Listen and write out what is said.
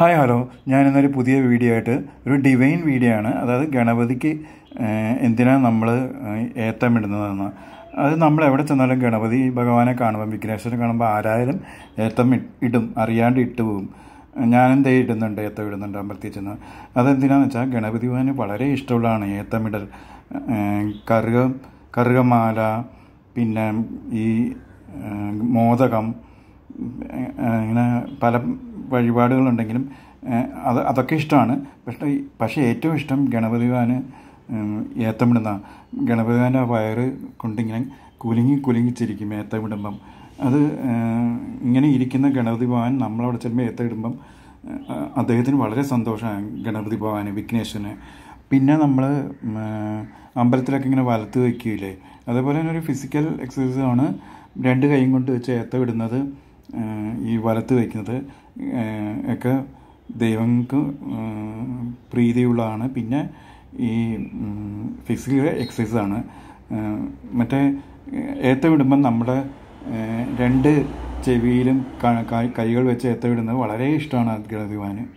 hi hello ഞാൻ ഇന്നൊരു പുതിയ വീഡിയോ ആയിട്ട് ഒരു ഡിവൈൻ വീഡിയോ ആണ് അതായത് ഗണപതിക്ക് എന്തിനാണ് നമ്മൾ ഏത്തമിടുന്നതെന്ന് അത് നമ്മൾ എവിടെ ചെന്നാലും ഗണപതി ഭഗവാനെ കാണുമ്പോൾ വിഘ്നേശ്വരനെ കാണുമ്പോൾ ആരായാലും ഏത്തം ഇടും അറിയാണ്ട് ഇട്ടു പോകും എന്തേ ഇടുന്നുണ്ട് ഏത്തം ഇടുന്നുണ്ട് അമ്പലത്തിൽ ചെന്ന് അതെന്തിനാന്ന് വെച്ചാൽ ഗണപതി ഭഗവാന് വളരെ ഇഷ്ടമുള്ളതാണ് ഏത്തമിടൽ കറുക കറുകമാല പിന്നെ ഈ മോദകം ഇങ്ങനെ പല വഴിപാടുകളുണ്ടെങ്കിലും അത് അതൊക്കെ ഇഷ്ടമാണ് പക്ഷേ പക്ഷേ ഏറ്റവും ഇഷ്ടം ഗണപതിവാന് ഏത്തമിടുന്ന ഗണപതിവാൻ്റെ വയറ് കൊണ്ടിങ്ങനെ കുലുങ്ങി കുലുങ്ങിച്ചിരിക്കും ഏത്തമിടുമ്പം അത് ഇങ്ങനെ ഇരിക്കുന്ന ഗണപതി ഭവൻ നമ്മളവിടെ ചെല്ലുമ്പോൾ ഏത്തമിടുമ്പം അദ്ദേഹത്തിന് വളരെ സന്തോഷമാണ് ഗണപതി ഭവാന് വിഘ്നേശ്വരന് പിന്നെ നമ്മൾ അമ്പലത്തിലൊക്കെ ഇങ്ങനെ വലത്ത് വയ്ക്കില്ലേ അതേപോലെ തന്നെ ഒരു ഫിസിക്കൽ എക്സസൈസാണ് രണ്ട് കൈയും കൊണ്ട് വെച്ച് ഇടുന്നത് ഈ വലത്ത് വയ്ക്കുന്നത് ഒക്കെ ദൈവങ്ങൾക്ക് പ്രീതിയുള്ളതാണ് പിന്നെ ഈ ഫിസിക്കൽ എക്സസൈസാണ് മറ്റേ ഏത്തമിടുമ്പം നമ്മുടെ രണ്ട് ചെവിയിലും കൈകൾ വെച്ച് ഏത്തമിടുന്നത് വളരെ ഇഷ്ടമാണ് ഭഗവാന്